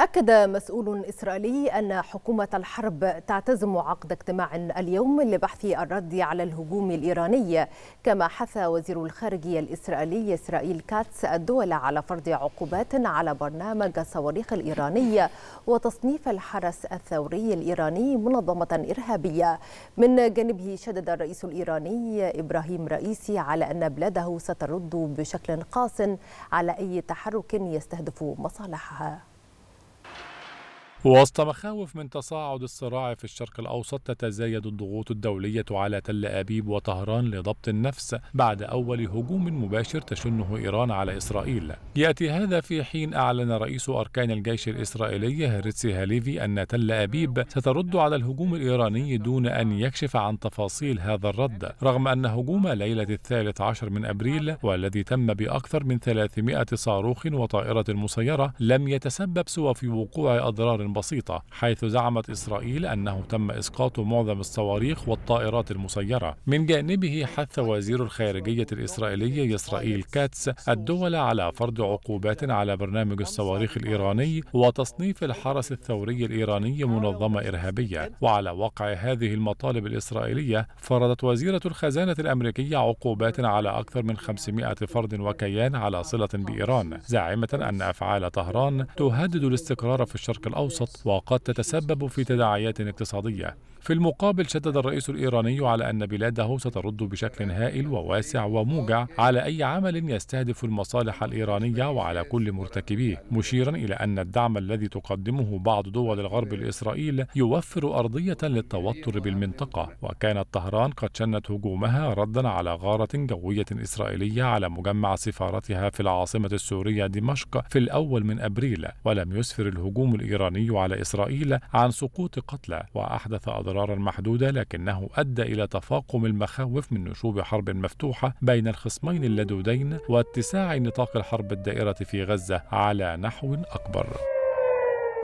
أكد مسؤول إسرائيلي أن حكومة الحرب تعتزم عقد اجتماع اليوم لبحث الرد على الهجوم الإيراني كما حث وزير الخارجية الإسرائيلي إسرائيل كاتس الدول على فرض عقوبات على برنامج الصواريخ الإيرانية وتصنيف الحرس الثوري الإيراني منظمة إرهابية من جانبه شدد الرئيس الإيراني إبراهيم رئيسي على أن بلاده سترد بشكل قاس على أي تحرك يستهدف مصالحها وسط مخاوف من تصاعد الصراع في الشرق الأوسط تتزايد الضغوط الدولية على تل أبيب وطهران لضبط النفس بعد أول هجوم مباشر تشنه إيران على إسرائيل يأتي هذا في حين أعلن رئيس أركان الجيش الإسرائيلي هرتسي هاليفي أن تل أبيب سترد على الهجوم الإيراني دون أن يكشف عن تفاصيل هذا الرد رغم أن هجوم ليلة الثالث عشر من أبريل والذي تم بأكثر من 300 صاروخ وطائرة مسيرة لم يتسبب سوى في وقوع أضرار بسيطة حيث زعمت إسرائيل أنه تم إسقاط معظم الصواريخ والطائرات المسيرة من جانبه حث وزير الخارجية الإسرائيلي يسرائيل كاتس الدول على فرض عقوبات على برنامج الصواريخ الإيراني وتصنيف الحرس الثوري الإيراني منظمة إرهابية وعلى وقع هذه المطالب الإسرائيلية فرضت وزيرة الخزانة الأمريكية عقوبات على أكثر من 500 فرد وكيان على صلة بإيران زاعمة أن أفعال طهران تهدد الاستقرار في الشرق الأوسط الأوسط وقد تتسبب في تداعيات اقتصادية في المقابل شدد الرئيس الإيراني على أن بلاده سترد بشكل هائل وواسع وموجع على أي عمل يستهدف المصالح الإيرانية وعلى كل مرتكبيه مشيرا إلى أن الدعم الذي تقدمه بعض دول الغرب لإسرائيل يوفر أرضية للتوتر بالمنطقة وكانت طهران قد شنت هجومها ردا على غارة جوية إسرائيلية على مجمع سفارتها في العاصمة السورية دمشق في الأول من أبريل ولم يسفر الهجوم الإيراني على إسرائيل عن سقوط قتلى وأحدث أضرار أضرارا محدودة لكنه أدى إلى تفاقم المخاوف من نشوب حرب مفتوحة بين الخصمين اللدودين واتساع نطاق الحرب الدائرة في غزة على نحو أكبر.